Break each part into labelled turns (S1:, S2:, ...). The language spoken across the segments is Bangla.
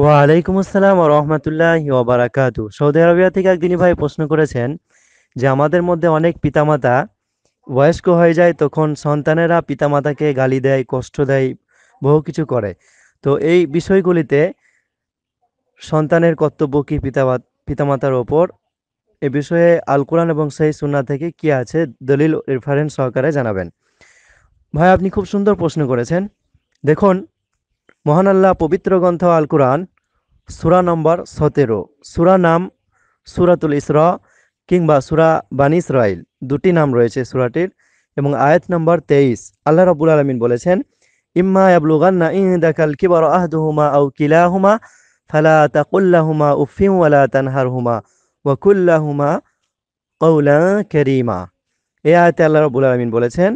S1: ওয়ালাইকুম আসসালাম রহমতুল্লাহ ওবারাকাতু সৌদি আরবিয়া থেকে একদিনই ভাই প্রশ্ন করেছেন যে আমাদের মধ্যে অনেক পিতামাতা বয়স্ক হয়ে যায় তখন সন্তানেরা পিতামাতাকে গালি দেয় কষ্ট দেয় বহু কিছু করে তো এই বিষয়গুলিতে সন্তানের কর্তব্য কি পিতা পিতামাতার ওপর এ বিষয়ে আল কোরআন এবং সেই সুন্না থেকে কি আছে দলিল রেফারেন্স সহকারে জানাবেন ভাই আপনি খুব সুন্দর প্রশ্ন করেছেন দেখুন মহান আল্লাহ পবিত্র গ্রন্থ আল কুরআন সুরা নম্বর সতেরো সুরা নাম সুরাতুল ইসর কিংবা সুরা বানী ইসরাইল দুটি নাম রয়েছে সুরাটির এবং আয়াত নম্বর তেইশ আল্লাহ রবুল আলমিন বলেছেন ইম্মা আবলুগান্না ইদাকাল কিবর আহদুহুমা আউ কিলাহুমা ফালা তাকুল্লাহুমা উফিম হুমা তানহারহুমা ওয়াকুল্লাহুমা কৌলা কেরিমা এ আয়তে আল্লাহ রবুল আলমিন বলেছেন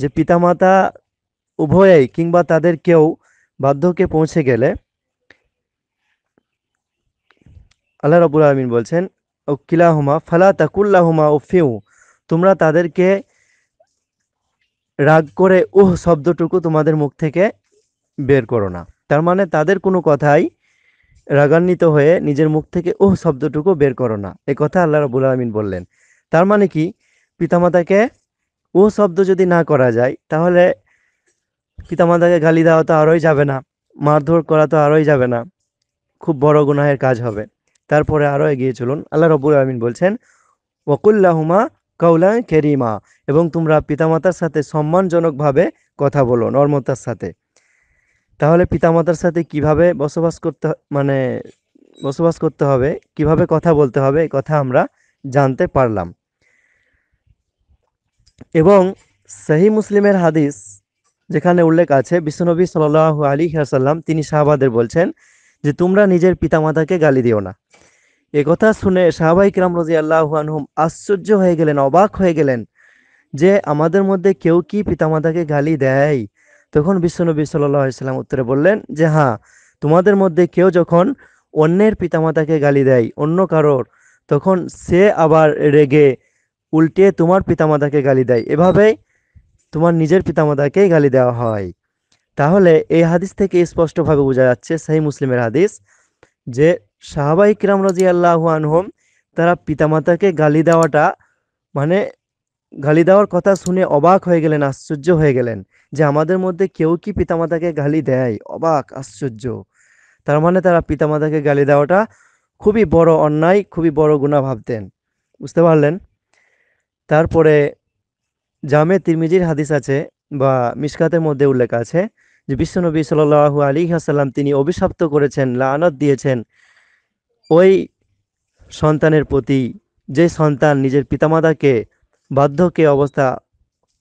S1: যে পিতামাতা উভয়ই কিংবা তাদের কেউ বার্ধক্যে পৌঁছে গেলে আল্লাহ রবুল আলমিন বলছেন ও কিলাহুমা ফালা হুমা ও ফিউ তোমরা তাদেরকে রাগ করে উহ শব্দটুকু তোমাদের মুখ থেকে বের করো না তার মানে তাদের কোনো কথাই রাগান্বিত হয়ে নিজের মুখ থেকে ওহ শব্দটুকু বের করো না এ কথা আল্লাহ রবুল আলমিন বললেন তার মানে কি পিতামাতাকে ও শব্দ যদি না করা যায় তাহলে পিতামাতাকে গালি দেওয়া তো আরোই যাবে না মারধর করা তো আরোই যাবে না খুব বড় গুনাহের কাজ হবে তারপরে আরও এগিয়ে চলুন আল্লাহ রবুল আলমিন বলছেন ওকুল্লাহুমা কাউলা কেরিমা এবং তোমরা পিতামাতার সাথে সম্মানজনকভাবে কথা বলো নর্মতার সাথে তাহলে পিতামাতার সাথে কিভাবে বসবাস করতে মানে বসবাস করতে হবে কিভাবে কথা বলতে হবে কথা আমরা জানতে পারলাম এবং সাহি মুসলিমের হাদিস যেখানে উল্লেখ আছে বিশ্বনবী সাল আলী আসাল্লাম তিনি শাহবাদের বলছেন যে তোমরা নিজের পিতামাতাকে গালি দিও না এ কথা শুনে শাহবাই কিরাম রাজি আল্লাহ আনহুম আশ্চর্য হয়ে গেলেন অবাক হয়ে গেলেন যে আমাদের মধ্যে কেউ কি পিতামাতাকে গালি দেয় তখন বিশ্বনবী সাল্লাম উত্তরে বললেন যে হ্যাঁ তোমাদের মধ্যে কেউ যখন অন্যের পিতামাতাকে গালি দেয় অন্য কারোর তখন সে আবার রেগে উল্টে তোমার পিতামাতাকে গালি দেয় এভাবেই তোমার নিজের পিতামাতাকেই গালি দেওয়া হয় তাহলে এই হাদিস থেকে স্পষ্টভাবে বোঝা যাচ্ছে সেই মুসলিমের হাদিস যে সাহাবাই কিরাম রাজি আল্লাহ আনহম তারা পিতামাতাকে গালি দেওয়াটা মানে গালি দেওয়ার কথা শুনে অবাক হয়ে গেলেন আশ্চর্য হয়ে গেলেন যে আমাদের মধ্যে কেউ কি পিতামাতাকে গালি দেয় অবাক আশ্চর্য তার মানে তারা পিতামাতাকে গালি দেওয়াটা খুবই বড় অন্যায় খুবই বড় গুণা ভাবতেন বুঝতে পারলেন তারপরে জামে তিরমিজির হাদিস আছে বা মিসকাতের মধ্যে উল্লেখ আছে যে বিশ্বনবী সাল্লাহ আলী আসাল্লাম তিনি অভিশপ্ত করেছেন লানত দিয়েছেন ওই সন্তানের প্রতি যে সন্তান নিজের পিতামাতাকে বার্ধক্য অবস্থা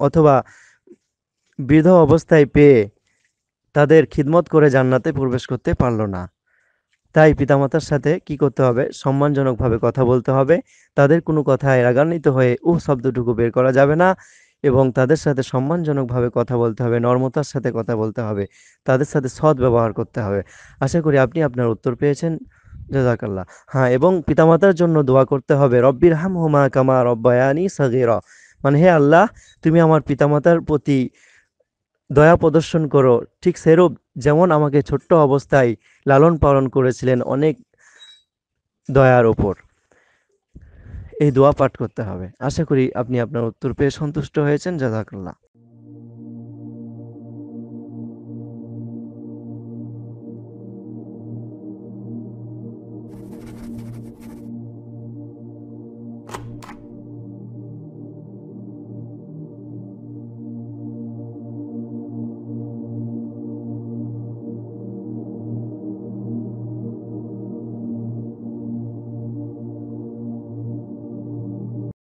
S1: অথবা বৃদ্ধ অবস্থায় পেয়ে তাদের খিদমত করে জান্নাতে প্রবেশ করতে পারল না তাই পিতামাতার সাথে কি করতে হবে সম্মানজনকভাবে কথা বলতে হবে তাদের কোনো কথায় রাগান্বিত হয়ে উহ শব্দটুকু বের করা যাবে না এবং তাদের সাথে সম্মানজনকভাবে কথা বলতে হবে নর্মতার সাথে কথা বলতে হবে তাদের সাথে সৎ ব্যবহার করতে হবে আশা করি আপনি আপনার উত্তর পেয়েছেন জাজাকাল্লাহ হ্যাঁ এবং পিতামাতার জন্য দোয়া করতে হবে রব্বির হাম হুমা কামা রব্বায়ানি সাগির মানে হে আল্লাহ তুমি আমার পিতামাতার প্রতি দয়া প্রদর্শন করো ঠিক সেরূপ যেমন আমাকে ছোট্ট অবস্থায় লালন পালন করেছিলেন অনেক দয়ার ওপর এই দোয়া পাঠ করতে হবে আশা করি আপনি আপনার উত্তর পেয়ে সন্তুষ্ট হয়েছেন জাজাকাল্লাহ